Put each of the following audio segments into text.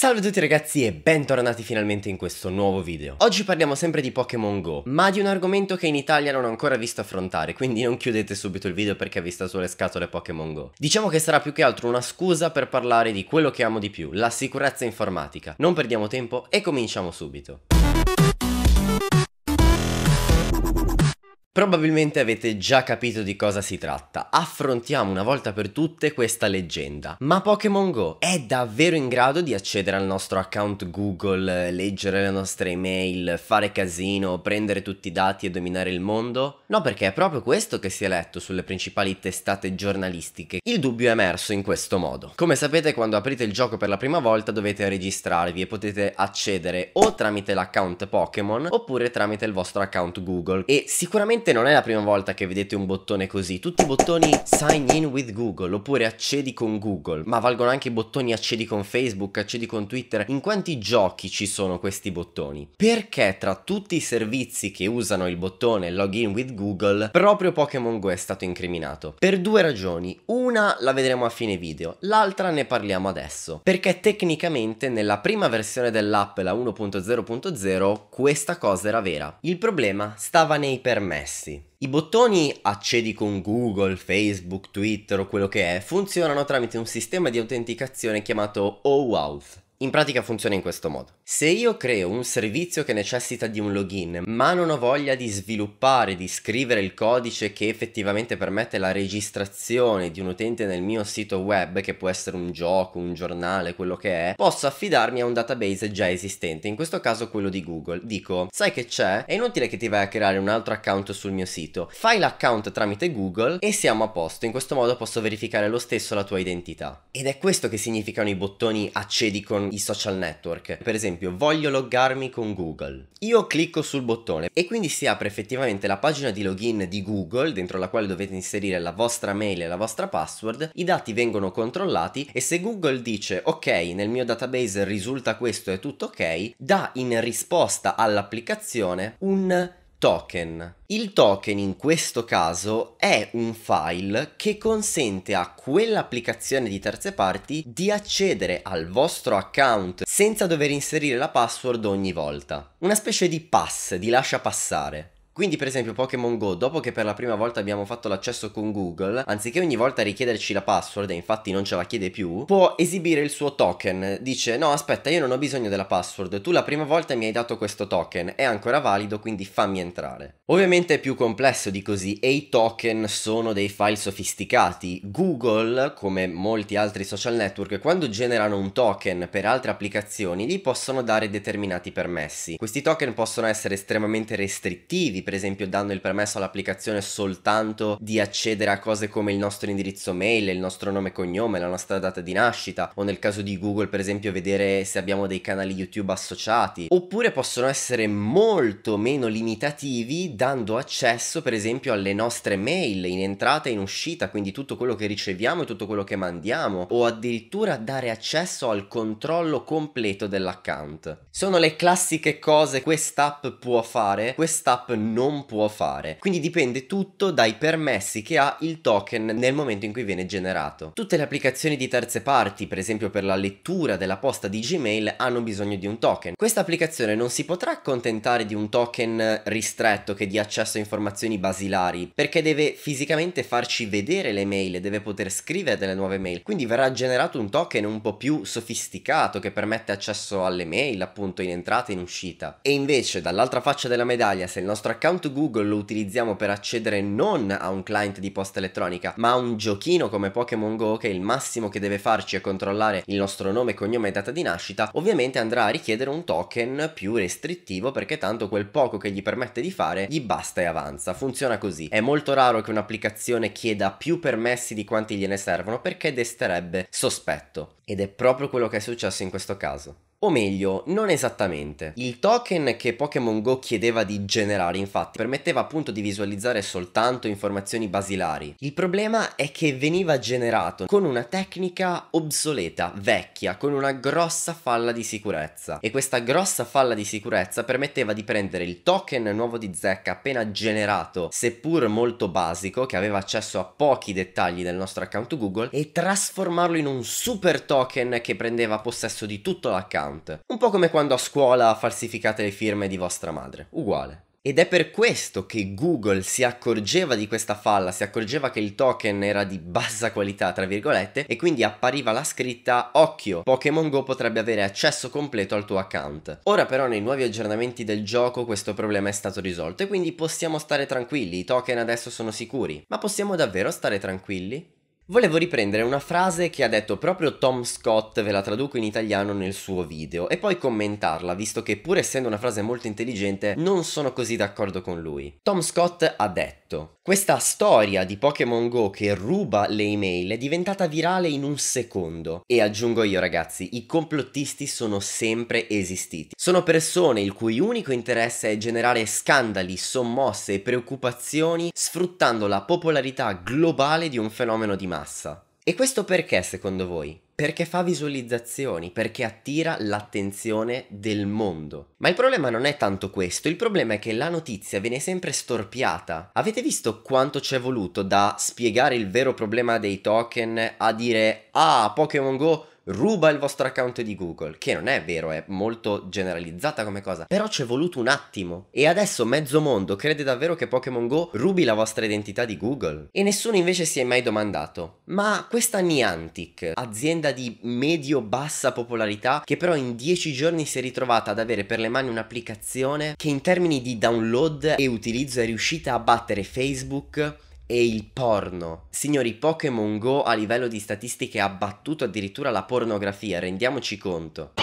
Salve a tutti ragazzi e bentornati finalmente in questo nuovo video. Oggi parliamo sempre di Pokémon Go, ma di un argomento che in Italia non ho ancora visto affrontare, quindi non chiudete subito il video perché vi sta sulle scatole Pokémon Go. Diciamo che sarà più che altro una scusa per parlare di quello che amo di più, la sicurezza informatica. Non perdiamo tempo e cominciamo subito. Probabilmente avete già capito di cosa si tratta, affrontiamo una volta per tutte questa leggenda. Ma Pokémon Go è davvero in grado di accedere al nostro account Google, leggere le nostre email, fare casino, prendere tutti i dati e dominare il mondo? No perché è proprio questo che si è letto sulle principali testate giornalistiche. Il dubbio è emerso in questo modo. Come sapete quando aprite il gioco per la prima volta dovete registrarvi e potete accedere o tramite l'account Pokémon oppure tramite il vostro account Google e sicuramente sicuramente non è la prima volta che vedete un bottone così. Tutti i bottoni sign in with Google oppure accedi con Google, ma valgono anche i bottoni accedi con Facebook, accedi con Twitter. In quanti giochi ci sono questi bottoni? Perché tra tutti i servizi che usano il bottone login with Google, proprio Pokémon Go è stato incriminato? Per due ragioni. Una la vedremo a fine video, l'altra ne parliamo adesso. Perché tecnicamente nella prima versione dell'app, la 1.0.0, questa cosa era vera. Il problema stava nei permessi richiesti. I bottoni accedi con Google, Facebook, Twitter o quello che è funzionano tramite un sistema di autenticazione chiamato OAuth. In pratica funziona in questo modo. Se io creo un servizio che necessita di un login, ma non ho voglia di sviluppare, di scrivere il codice che effettivamente permette la registrazione di un utente nel mio sito web, che può essere un gioco, un giornale, quello che è, posso affidarmi a un database già esistente, in questo caso quello di Google. Dico, sai che c'è? È inutile che ti vai a creare un altro account sul mio sito. Fai l'account tramite Google e siamo a posto. In questo modo posso verificare lo stesso la tua identità. Ed è questo che significano i bottoni accedi con i social network. Per esempio, voglio loggarmi con Google. Io clicco sul bottone e quindi si apre effettivamente la pagina di login di Google dentro la quale dovete inserire la vostra mail e la vostra password, i dati vengono controllati e se Google dice ok, nel mio database risulta questo è tutto ok, dà in risposta all'applicazione un token. Il token in questo caso è un file che consente a quell'applicazione di terze parti di accedere al vostro account senza dover inserire la password ogni volta. Una specie di pass, di lascia passare. Quindi per esempio Pokémon Go, dopo che per la prima volta abbiamo fatto l'accesso con Google, anziché ogni volta richiederci la password, e infatti non ce la chiede più, può esibire il suo token. Dice no aspetta io non ho bisogno della password, tu la prima volta mi hai dato questo token, è ancora valido quindi fammi entrare. Ovviamente è più complesso di così e i token sono dei file sofisticati. Google, come molti altri social network, quando generano un token per altre applicazioni gli possono dare determinati permessi. Questi token possono essere estremamente restrittivi per esempio danno il permesso all'applicazione soltanto di accedere a cose come il nostro indirizzo mail, il nostro nome e cognome, la nostra data di nascita o nel caso di Google per esempio vedere se abbiamo dei canali YouTube associati oppure possono essere molto meno limitativi dando accesso per esempio alle nostre mail in entrata e in uscita, quindi tutto quello che riceviamo e tutto quello che mandiamo o addirittura dare accesso al controllo completo dell'account. Sono le classiche cose quest'app può fare, quest'app non non può fare. Quindi dipende tutto dai permessi che ha il token nel momento in cui viene generato. Tutte le applicazioni di terze parti, per esempio per la lettura della posta di Gmail, hanno bisogno di un token. Questa applicazione non si potrà accontentare di un token ristretto che dia accesso a informazioni basilari, perché deve fisicamente farci vedere le mail, deve poter scrivere delle nuove mail. Quindi verrà generato un token un po' più sofisticato che permette accesso alle mail, appunto in entrata e in uscita. E invece dall'altra faccia della medaglia, se il nostro account l'account Google lo utilizziamo per accedere non a un client di posta elettronica, ma a un giochino come Pokémon Go che il massimo che deve farci è controllare il nostro nome, cognome e data di nascita, ovviamente andrà a richiedere un token più restrittivo perché tanto quel poco che gli permette di fare gli basta e avanza. Funziona così. È molto raro che un'applicazione chieda più permessi di quanti gliene servono perché desterebbe sospetto. Ed è proprio quello che è successo in questo caso. O meglio, non esattamente. Il token che Pokémon Go chiedeva di generare, infatti, permetteva appunto di visualizzare soltanto informazioni basilari. Il problema è che veniva generato con una tecnica obsoleta, vecchia, con una grossa falla di sicurezza. E questa grossa falla di sicurezza permetteva di prendere il token nuovo di Zek appena generato, seppur molto basico, che aveva accesso a pochi dettagli del nostro account Google, e trasformarlo in un super token che prendeva possesso di tutto l'account account. Un po' come quando a scuola falsificate le firme di vostra madre. Uguale. Ed è per questo che Google si accorgeva di questa falla, si accorgeva che il token era di bassa qualità, tra virgolette, e quindi appariva la scritta Occhio, Pokémon Go potrebbe avere accesso completo al tuo account. Ora però nei nuovi aggiornamenti del gioco questo problema è stato risolto e quindi possiamo stare tranquilli, i token adesso sono sicuri. Ma possiamo davvero stare tranquilli? Volevo riprendere una frase che ha detto proprio Tom Scott, ve la traduco in italiano nel suo video, e poi commentarla, visto che pur essendo una frase molto intelligente non sono così d'accordo con lui. Tom Scott ha detto corretto. Questa storia di Pokémon Go che ruba le email è diventata virale in un secondo. E aggiungo io ragazzi, i complottisti sono sempre esistiti. Sono persone il cui unico interesse è generare scandali, sommosse e preoccupazioni sfruttando la popolarità globale di un fenomeno di massa. E questo perché secondo voi? Perché fa visualizzazioni, perché attira l'attenzione del mondo. Ma il problema non è tanto questo, il problema è che la notizia viene sempre storpiata. Avete visto quanto ci è voluto da spiegare il vero problema dei token a dire ah Pokémon Go ruba il vostro account di Google, che non è vero, è molto generalizzata come cosa, però ci è voluto un attimo e adesso mezzo mondo crede davvero che Pokémon Go rubi la vostra identità di Google e nessuno invece si è mai domandato, ma questa Niantic, azienda di medio-bassa popolarità che però in dieci giorni si è ritrovata ad avere per le mani un'applicazione che in termini di download e utilizzo è riuscita a battere Facebook e il porno. Signori, Pokémon Go a livello di statistiche ha battuto addirittura la pornografia, rendiamoci conto.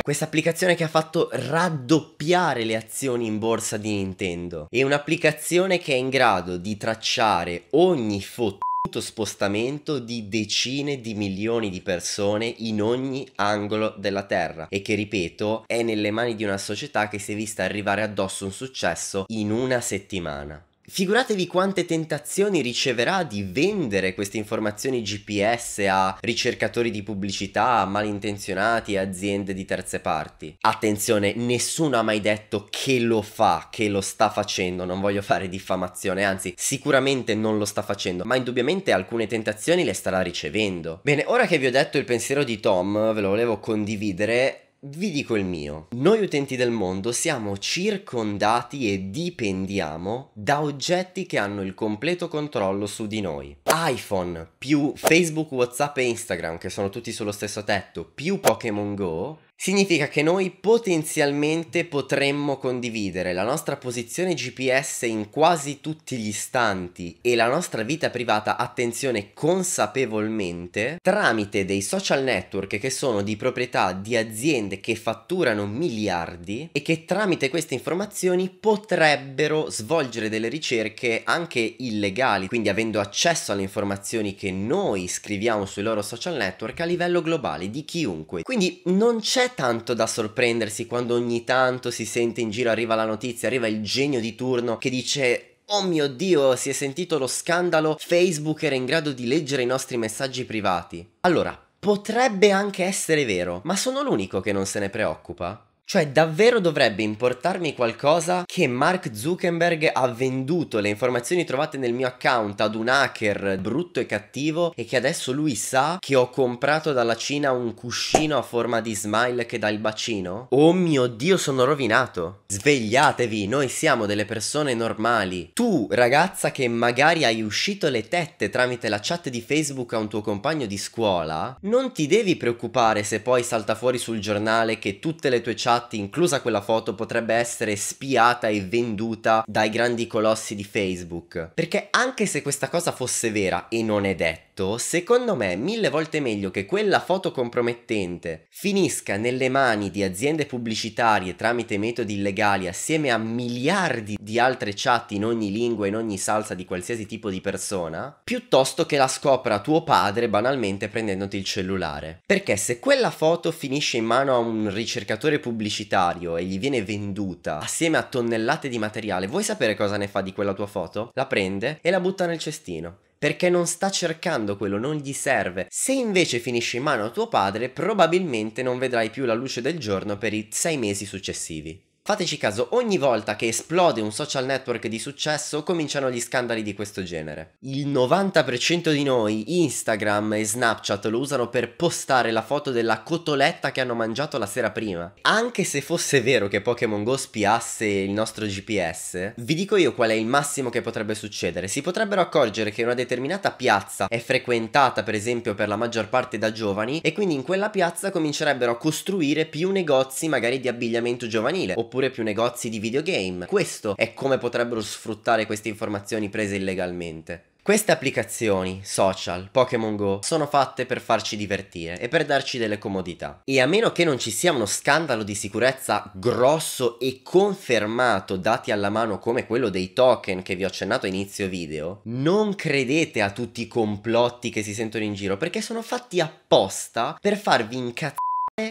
Questa applicazione che ha fatto raddoppiare le azioni in borsa di Nintendo. È un'applicazione che è in grado di tracciare ogni foto spostamento di decine di milioni di persone in ogni angolo della Terra e che, ripeto, è nelle mani di una società che si è vista arrivare addosso un successo in una settimana. Figuratevi quante tentazioni riceverà di vendere queste informazioni GPS a ricercatori di pubblicità, malintenzionati, aziende di terze parti. Attenzione, nessuno ha mai detto che lo fa, che lo sta facendo, non voglio fare diffamazione, anzi sicuramente non lo sta facendo, ma indubbiamente alcune tentazioni le starà ricevendo. Bene, ora che vi ho detto il pensiero di Tom, ve lo volevo condividere, vi dico il mio. Noi utenti del mondo siamo circondati e dipendiamo da oggetti che hanno il completo controllo su di noi. iPhone più Facebook, WhatsApp e Instagram, che sono tutti sullo stesso tetto, più Pokémon Go Significa che noi potenzialmente potremmo condividere la nostra posizione GPS in quasi tutti gli istanti e la nostra vita privata, attenzione, consapevolmente, tramite dei social network che sono di proprietà di aziende che fatturano miliardi e che tramite queste informazioni potrebbero svolgere delle ricerche anche illegali, quindi avendo accesso alle informazioni che noi scriviamo sui loro social network a livello globale di chiunque. Quindi non c'è tanto da sorprendersi quando ogni tanto si sente in giro, arriva la notizia, arriva il genio di turno che dice Oh mio dio, si è sentito lo scandalo, Facebook era in grado di leggere i nostri messaggi privati. Allora, potrebbe anche essere vero, ma sono l'unico che non se ne preoccupa? Cioè, davvero dovrebbe importarmi qualcosa che Mark Zuckerberg ha venduto le informazioni trovate nel mio account ad un hacker brutto e cattivo e che adesso lui sa che ho comprato dalla Cina un cuscino a forma di smile che dà il bacino? Oh mio Dio, sono rovinato. Svegliatevi, noi siamo delle persone normali. Tu, ragazza che magari hai uscito le tette tramite la chat di Facebook a un tuo compagno di scuola, non ti devi preoccupare se poi salta fuori sul giornale che tutte le tue chat infatti, inclusa quella foto, potrebbe essere spiata e venduta dai grandi colossi di Facebook. Perché anche se questa cosa fosse vera e non è detta, detto, secondo me è mille volte meglio che quella foto compromettente finisca nelle mani di aziende pubblicitarie tramite metodi illegali assieme a miliardi di altre chat in ogni lingua, e in ogni salsa di qualsiasi tipo di persona, piuttosto che la scopra tuo padre banalmente prendendoti il cellulare. Perché se quella foto finisce in mano a un ricercatore pubblicitario e gli viene venduta assieme a tonnellate di materiale, vuoi sapere cosa ne fa di quella tua foto? La prende e la butta nel cestino perché non sta cercando quello, non gli serve. Se invece finisce in mano a tuo padre, probabilmente non vedrai più la luce del giorno per i sei mesi successivi. Fateci caso, ogni volta che esplode un social network di successo cominciano gli scandali di questo genere. Il 90% di noi Instagram e Snapchat lo usano per postare la foto della cotoletta che hanno mangiato la sera prima. Anche se fosse vero che Pokémon Go spiasse il nostro GPS, vi dico io qual è il massimo che potrebbe succedere. Si potrebbero accorgere che una determinata piazza è frequentata per esempio per la maggior parte da giovani e quindi in quella piazza comincerebbero a costruire più negozi magari di abbigliamento giovanile oppure oppure più negozi di videogame. Questo è come potrebbero sfruttare queste informazioni prese illegalmente. Queste applicazioni, social, Pokémon Go, sono fatte per farci divertire e per darci delle comodità. E a meno che non ci sia uno scandalo di sicurezza grosso e confermato dati alla mano come quello dei token che vi ho accennato a inizio video, non credete a tutti i complotti che si sentono in giro perché sono fatti apposta per farvi incazzare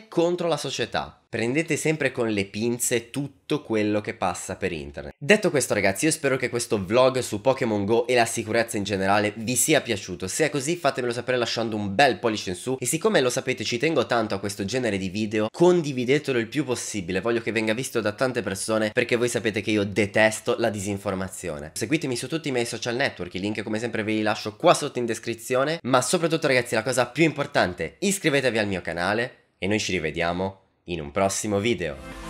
contro la società. Prendete sempre con le pinze tutto quello che passa per internet. Detto questo ragazzi, io spero che questo vlog su Pokémon Go e la sicurezza in generale vi sia piaciuto. Se è così fatemelo sapere lasciando un bel pollice in su e siccome lo sapete ci tengo tanto a questo genere di video, condividetelo il più possibile, voglio che venga visto da tante persone perché voi sapete che io detesto la disinformazione. Seguitemi su tutti i miei social network, i link come sempre ve li lascio qua sotto in descrizione, ma soprattutto ragazzi la cosa più importante, iscrivetevi al mio canale e noi ci rivediamo in un prossimo video.